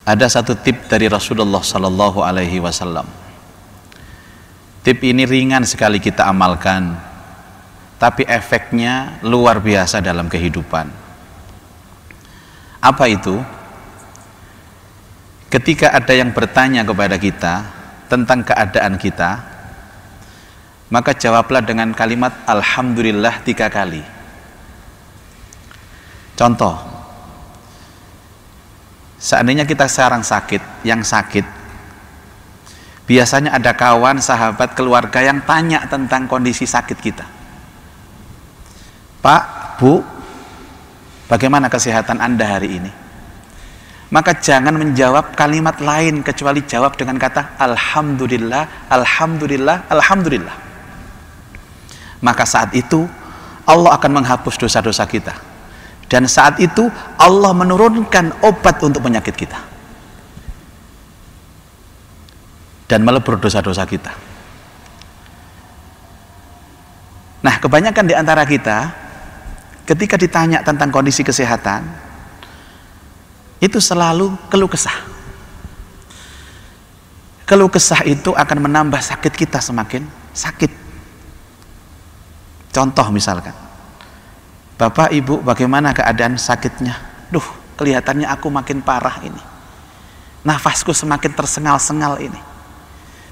Ada satu tip dari Rasulullah Sallallahu Alaihi Wasallam. Tip ini ringan sekali kita amalkan, tapi efeknya luar biasa dalam kehidupan. Apa itu? Ketika ada yang bertanya kepada kita tentang keadaan kita, maka jawablah dengan kalimat "Alhamdulillah" tiga kali. Contoh, Seandainya kita sekarang sakit, yang sakit, biasanya ada kawan, sahabat, keluarga yang tanya tentang kondisi sakit kita. Pak, Bu, bagaimana kesehatan Anda hari ini? Maka jangan menjawab kalimat lain kecuali jawab dengan kata Alhamdulillah, Alhamdulillah, Alhamdulillah. Maka saat itu Allah akan menghapus dosa-dosa kita dan saat itu Allah menurunkan obat untuk penyakit kita. Dan melebur dosa-dosa kita. Nah, kebanyakan di antara kita ketika ditanya tentang kondisi kesehatan itu selalu keluh kesah. Keluh kesah itu akan menambah sakit kita semakin sakit. Contoh misalkan, Bapak, Ibu, bagaimana keadaan sakitnya? Duh, kelihatannya aku makin parah ini. Nafasku semakin tersengal-sengal ini.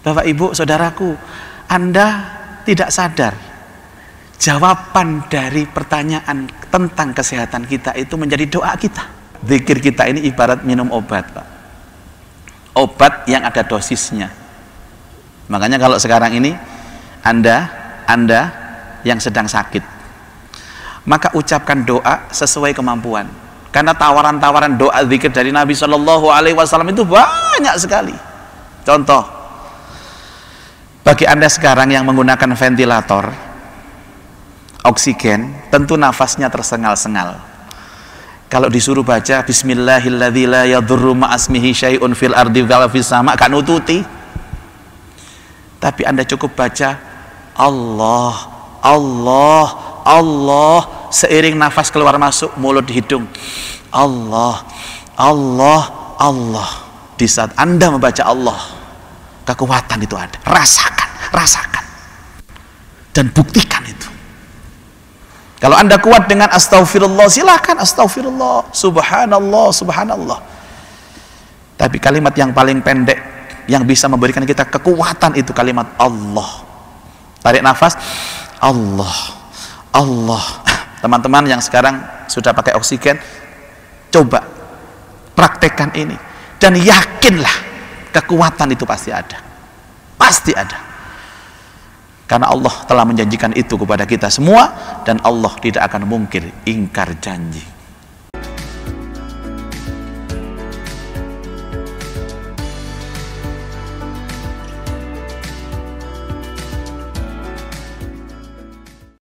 Bapak, Ibu, Saudaraku, Anda tidak sadar jawaban dari pertanyaan tentang kesehatan kita itu menjadi doa kita. Zikir kita ini ibarat minum obat, Pak. Obat yang ada dosisnya. Makanya kalau sekarang ini Anda, Anda yang sedang sakit, maka ucapkan doa sesuai kemampuan. Karena tawaran-tawaran doa zikir dari Nabi Shallallahu Alaihi Wasallam itu banyak sekali. Contoh, bagi anda sekarang yang menggunakan ventilator, oksigen, tentu nafasnya tersengal-sengal. Kalau disuruh baca Bismillahirrahmanirrahim fil ardi sama kan ututi. Tapi anda cukup baca Allah, Allah, Allah seiring nafas keluar masuk mulut hidung Allah Allah Allah di saat Anda membaca Allah kekuatan itu ada rasakan rasakan dan buktikan itu kalau Anda kuat dengan astagfirullah silahkan astagfirullah subhanallah subhanallah tapi kalimat yang paling pendek yang bisa memberikan kita kekuatan itu kalimat Allah tarik nafas Allah Allah teman-teman yang sekarang sudah pakai oksigen coba praktekkan ini dan yakinlah kekuatan itu pasti ada pasti ada karena Allah telah menjanjikan itu kepada kita semua dan Allah tidak akan mungkin ingkar janji